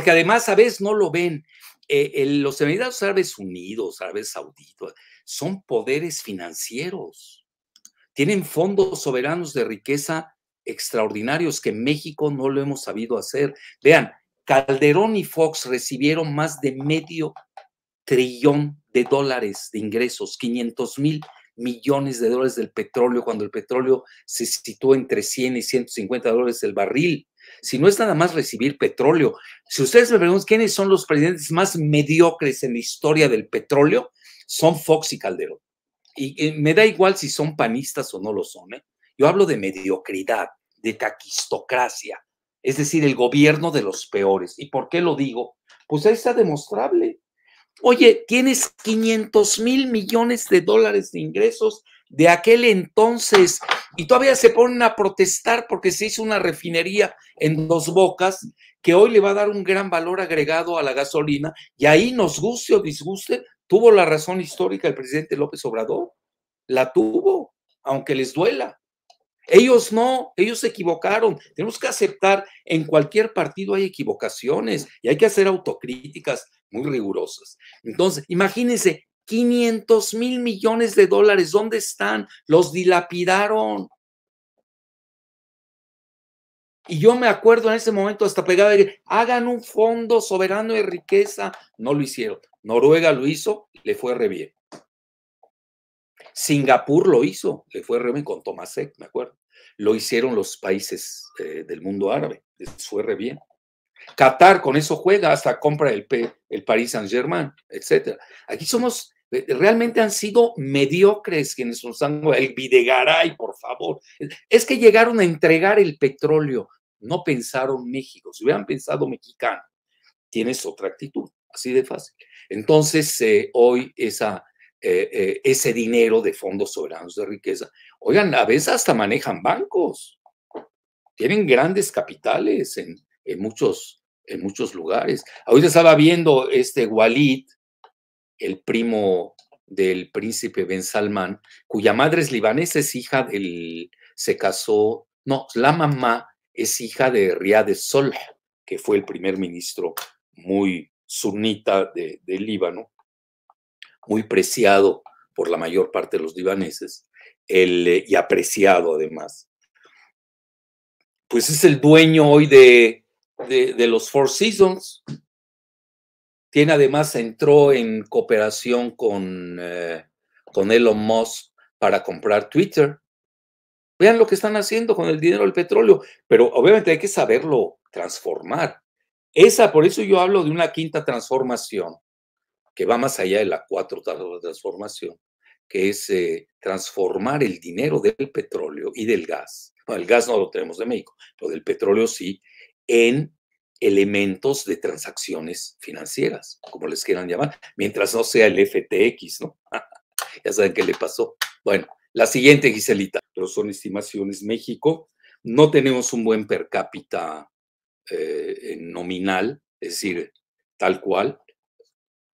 porque además a veces no lo ven. Eh, los Emiratos Árabes Unidos, Árabes Saudita, son poderes financieros. Tienen fondos soberanos de riqueza extraordinarios que en México no lo hemos sabido hacer. Vean, Calderón y Fox recibieron más de medio trillón de dólares de ingresos, 500 mil millones de dólares del petróleo, cuando el petróleo se situó entre 100 y 150 dólares el barril si no es nada más recibir petróleo. Si ustedes me preguntan quiénes son los presidentes más mediocres en la historia del petróleo, son Fox y Calderón. Y, me da igual si son panistas o no lo son. ¿eh? Yo hablo de mediocridad, de taquistocracia, es decir, el gobierno de los peores. ¿Y por qué lo digo? Pues ahí está demostrable. Oye, tienes 500 mil millones de dólares de ingresos de aquel entonces y todavía se ponen a protestar porque se hizo una refinería en dos bocas que hoy le va a dar un gran valor agregado a la gasolina y ahí nos guste o disguste, tuvo la razón histórica el presidente López Obrador, la tuvo, aunque les duela. Ellos no, ellos se equivocaron. Tenemos que aceptar, en cualquier partido hay equivocaciones y hay que hacer autocríticas muy rigurosas. Entonces, imagínense 500 mil millones de dólares, ¿dónde están? Los dilapidaron. Y yo me acuerdo en ese momento hasta pegada, hagan un fondo soberano de riqueza. No lo hicieron. Noruega lo hizo, le fue re bien. Singapur lo hizo, le fue re bien con Tomasek, me acuerdo. Lo hicieron los países eh, del mundo árabe, les fue re bien. Qatar con eso juega hasta compra el, P, el Paris Saint Germain, etc. Aquí somos eh, realmente han sido mediocres quienes nos El Videgaray, por favor. Es que llegaron a entregar el petróleo. No pensaron México. Si hubieran pensado mexicano, tienes otra actitud. Así de fácil. Entonces, eh, hoy eh, ese dinero de fondos soberanos de riqueza, oigan, a veces hasta manejan bancos. Tienen grandes capitales en, muchos, en muchos lugares. Ahorita estaba viendo este Walid, el primo del príncipe Ben Salman, cuya madre es libanesa, es hija del, se casó, no, la mamá es hija de Riyad Sol, que fue el primer ministro muy sunita de, Líbano, muy preciado por la mayor parte de los libaneses, el, y apreciado además. Pues es el dueño hoy de, de los Four Seasons, tiene además, entró en cooperación con, eh, con Elon Musk para comprar Twitter. Vean lo que están haciendo con el dinero del petróleo, pero obviamente hay que saberlo transformar. Esa, por eso yo hablo de una quinta transformación, que va más allá de la cuatro transformación, que es eh, transformar el dinero del petróleo y del gas. el gas no lo tenemos de México, pero del petróleo sí, en elementos de transacciones financieras, como les quieran llamar, mientras no sea el FTX, ¿no? ya saben qué le pasó. Bueno, la siguiente, Giselita, pero son estimaciones México. No tenemos un buen per cápita eh, nominal, es decir, tal cual.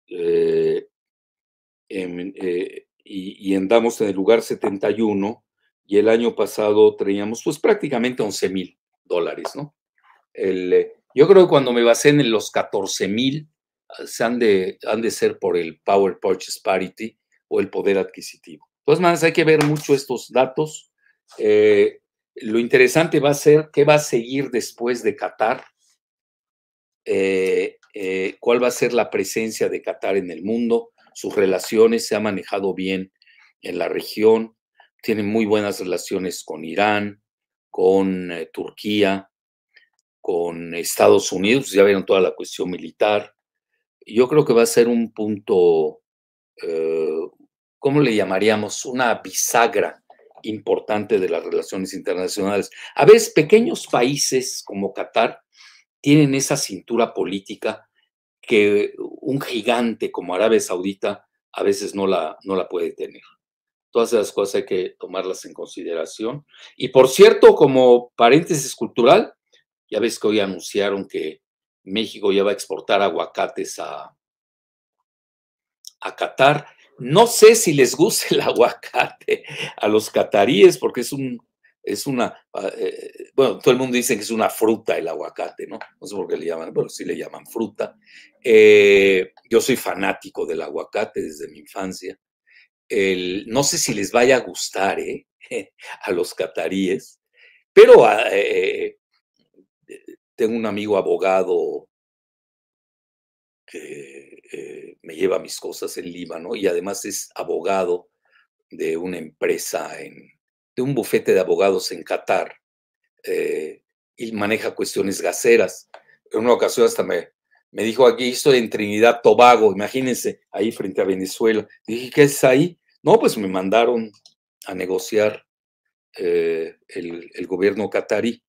Eh, eh, y, andamos en el lugar 71 y el año pasado traíamos pues prácticamente 11 mil dólares, ¿no? El, yo creo que cuando me basé en los 14 mil, ah, han de, han de ser por el Power Purchase Parity o el poder adquisitivo. Entonces, más hay que ver mucho estos datos. Eh, lo interesante va a ser qué va a seguir después de Qatar, eh, eh, cuál va a ser la presencia de Qatar en el mundo, sus relaciones, se ha manejado bien en la región, tiene muy buenas relaciones con Irán, con Turquía, con Estados Unidos, ya vieron toda la cuestión militar. Yo creo que va a ser un punto, eh, ¿cómo le llamaríamos? Una bisagra importante de las relaciones internacionales. A veces pequeños países como Qatar tienen esa cintura política que un gigante como Arabia Saudita a veces no la, no la puede tener. Todas esas cosas hay que tomarlas en consideración. Y por cierto, como paréntesis cultural, ya ves que hoy anunciaron que México ya va a exportar aguacates a, a Qatar. No sé si les gusta el aguacate a los cataríes, porque es un, es una, ah, eh, bueno, todo el mundo dice que es una fruta el aguacate, ¿no? No sé por qué le llaman, pero sí le llaman fruta. Eh, yo soy fanático del aguacate desde mi infancia. no sé si les vaya a gustar, ¿eh? A los cataríes, pero ah, tengo un amigo abogado que eh, me lleva mis cosas en Líbano Y además es abogado de una empresa, en, de un bufete de abogados en Qatar, eh, y maneja cuestiones gaseras. En una ocasión hasta me, me dijo, aquí estoy en Trinidad Tobago, imagínense, ahí frente a Venezuela. Dije, ¿qué es ahí? No, pues me mandaron a negociar eh, el, el, gobierno catarí.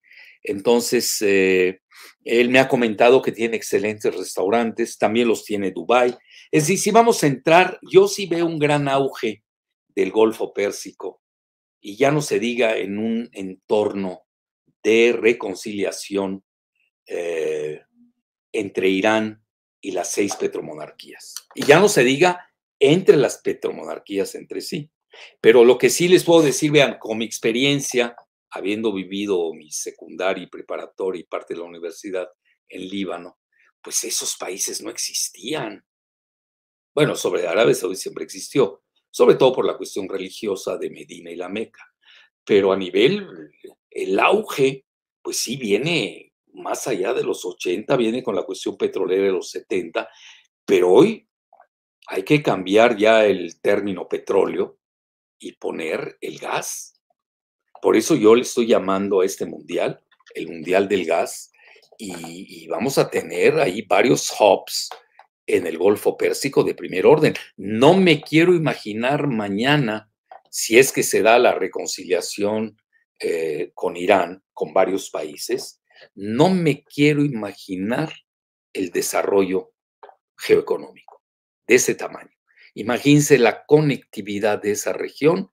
Entonces, eh, él me ha comentado que tiene excelentes restaurantes, también los tiene Dubái. Es decir, si vamos a entrar, yo sí veo un gran auge del Golfo Pérsico y ya no se diga en un entorno de reconciliación eh, entre Irán y las seis petromonarquías. Y ya no se diga entre las petromonarquías entre sí. Pero lo que sí les puedo decir, vean, con mi experiencia habiendo vivido mi secundaria y preparatoria y parte de la universidad en Líbano, pues esos países no existían. Bueno, sobre árabes Saudí siempre existió, sobre todo por la cuestión religiosa de Medina y la Meca. Pero a nivel, el auge, pues sí viene más allá de los 80, viene con la cuestión petrolera de los 70, pero hoy hay que cambiar ya el término petróleo y poner el gas. Por eso yo le estoy llamando a este mundial, el mundial del gas, y, vamos a tener ahí varios hubs en el Golfo Pérsico de primer orden. No me quiero imaginar mañana, si es que se da la reconciliación eh, con Irán, con varios países, no me quiero imaginar el desarrollo geoeconómico de ese tamaño. Imagínense la conectividad de esa región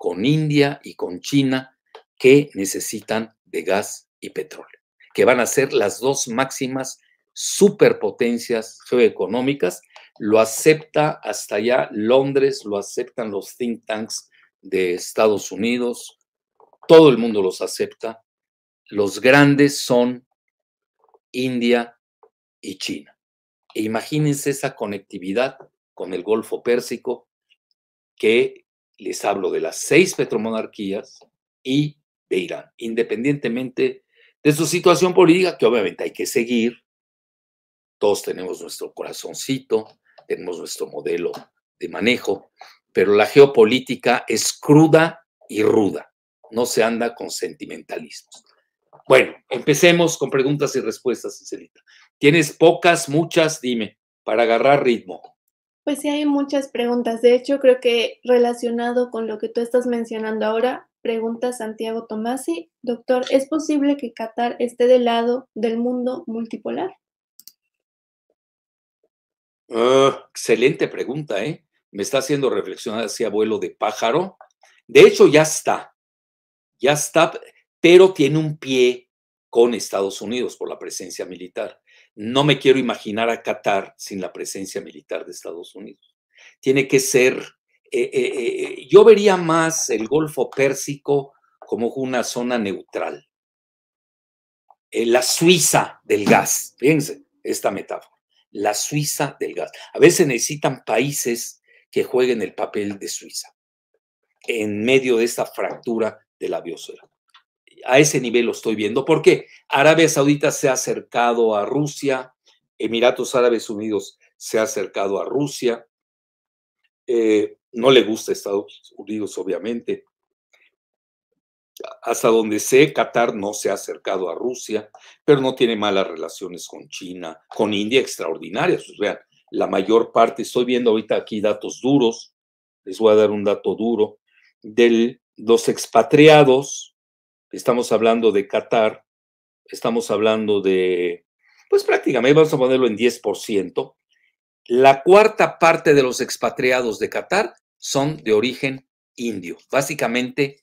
con India y con China que necesitan de gas y petróleo, que van a ser las dos máximas superpotencias geoeconómicas. Lo acepta hasta allá Londres, lo aceptan los think tanks de Estados Unidos, todo el mundo los acepta. Los grandes son India y China. E imagínense esa conectividad con el Golfo Pérsico que les hablo de las seis petromonarquías y de Irán, independientemente de su situación política, que obviamente hay que seguir. Todos tenemos nuestro corazoncito, tenemos nuestro modelo de manejo, pero la geopolítica es cruda y ruda, no se anda con sentimentalismos. Bueno, empecemos con preguntas y respuestas, Cecilita. Tienes pocas, muchas, dime, para agarrar ritmo. Pues sí, hay muchas preguntas. De hecho, creo que relacionado con lo que tú estás mencionando ahora, pregunta Santiago Tomasi, doctor, ¿es posible que Qatar esté del lado del mundo multipolar? Ah, excelente pregunta, ¿eh? Me está haciendo reflexionar hacia vuelo de pájaro. De hecho, ya está, ya está, pero tiene un pie con Estados Unidos por la presencia militar no me quiero imaginar a Qatar sin la presencia militar de Estados Unidos. Tiene que ser, eh, eh, eh, yo vería más el Golfo Pérsico como una zona neutral. la Suiza del gas, fíjense esta metáfora, la Suiza del gas. A veces necesitan países que jueguen el papel de Suiza en medio de esta fractura de la biosfera a ese nivel lo estoy viendo. porque Arabia Saudita se ha acercado a Rusia, Emiratos Árabes Unidos se ha acercado a Rusia, eh, no le gusta Estados Unidos, obviamente. Hasta donde sé, Qatar no se ha acercado a Rusia, pero no tiene malas relaciones con China, con India extraordinarias. la mayor parte, estoy viendo ahorita aquí datos duros, les voy a dar un dato duro, de los expatriados estamos hablando de Qatar, estamos hablando de, pues prácticamente, vamos a ponerlo en 10%, la cuarta parte de los expatriados de Qatar son de origen indio, básicamente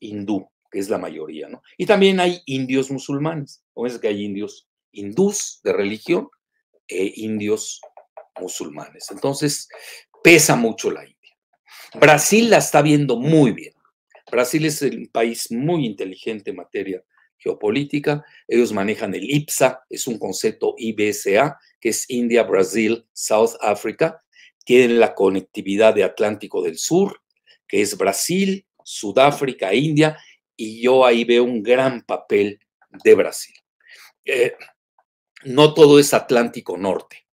hindú, que es la mayoría, ¿no? Y también hay indios musulmanes, o es que hay indios hindús de religión e indios musulmanes. Entonces, pesa mucho la India. Brasil la está viendo muy bien. Brasil es un país muy inteligente en materia geopolítica. Ellos manejan el IPSA, es un concepto IBSA, que es India, Brasil, South Africa. Tienen la conectividad de Atlántico del Sur, que es Brasil, Sudáfrica, India, y yo ahí veo un gran papel de Brasil. Eh, no todo es Atlántico Norte.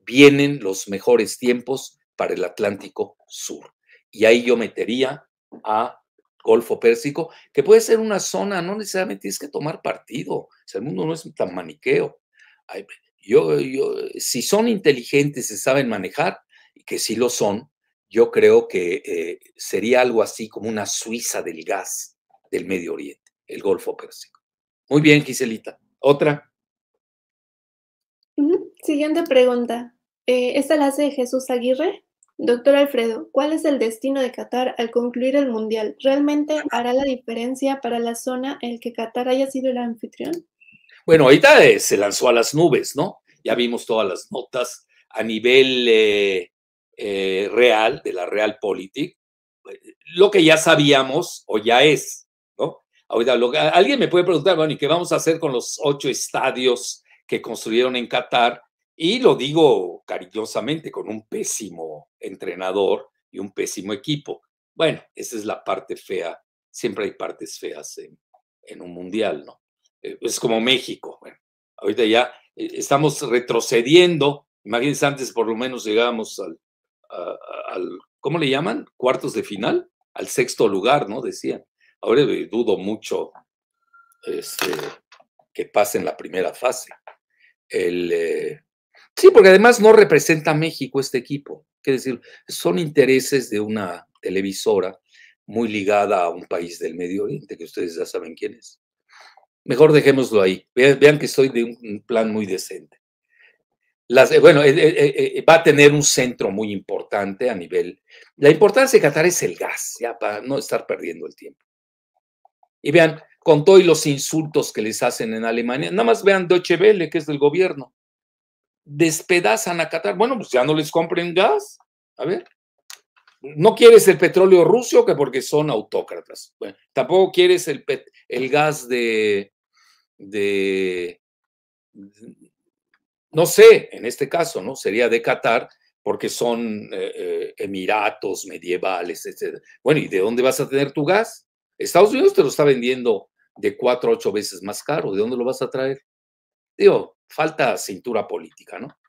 Vienen los mejores tiempos para el Atlántico Sur. Y ahí yo metería a Golfo Pérsico, que puede ser una zona, no necesariamente tienes que tomar partido, o el mundo no es tan maniqueo. yo, yo, si son inteligentes, y saben manejar, y que sí lo son, yo creo que eh, sería algo así como una Suiza del gas del Medio Oriente, el Golfo Pérsico. Muy bien, Giselita. Otra. Siguiente pregunta. Eh, esta la hace Jesús Aguirre. Doctor Alfredo, ¿cuál es el destino de Qatar al concluir el Mundial? ¿Realmente hará la diferencia para la zona el que Qatar haya sido el anfitrión? Bueno, ahorita eh, se lanzó a las nubes, ¿no? Ya vimos todas las notas a nivel eh, eh, real, de la real lo que ya sabíamos o ya es, ¿no? Ahorita alguien me puede preguntar, bueno, ¿y qué vamos a hacer con los ocho estadios que construyeron en Qatar y lo digo cariñosamente, con un pésimo entrenador y un pésimo equipo. Bueno, esa es la parte fea. Siempre hay partes feas en, un mundial, ¿no? Eh, es como México. Bueno, ahorita ya eh, estamos retrocediendo. Imagínense, antes por lo menos llegábamos al, al, ¿cómo le llaman? Cuartos de final, al sexto lugar, ¿no? Decían. Ahora eh, dudo mucho este, que pase en la primera fase. El, Sí, porque además no representa a México este equipo. Quiero decir, son intereses de una televisora muy ligada a un país del Medio Oriente, que ustedes ya saben quién es. Mejor dejémoslo ahí. Vean, que estoy de un plan muy decente. Las, eh, bueno, eh, eh, va a tener un centro muy importante a nivel. La importancia de Qatar es el gas, ya para no estar perdiendo el tiempo. Y vean, con todos los insultos que les hacen en Alemania, nada más vean de Welle, que es del gobierno despedazan a Qatar. Bueno, pues ya no les compren gas. A ver, no quieres el petróleo ruso que porque son autócratas. Bueno, tampoco quieres el, gas de, de, no sé, en este caso, ¿no? Sería de Qatar porque son eh, eh, emiratos medievales, etc. Bueno, ¿y de dónde vas a tener tu gas? Estados Unidos te lo está vendiendo de cuatro a ocho veces más caro. ¿De dónde lo vas a traer? digo, falta cintura política, ¿no?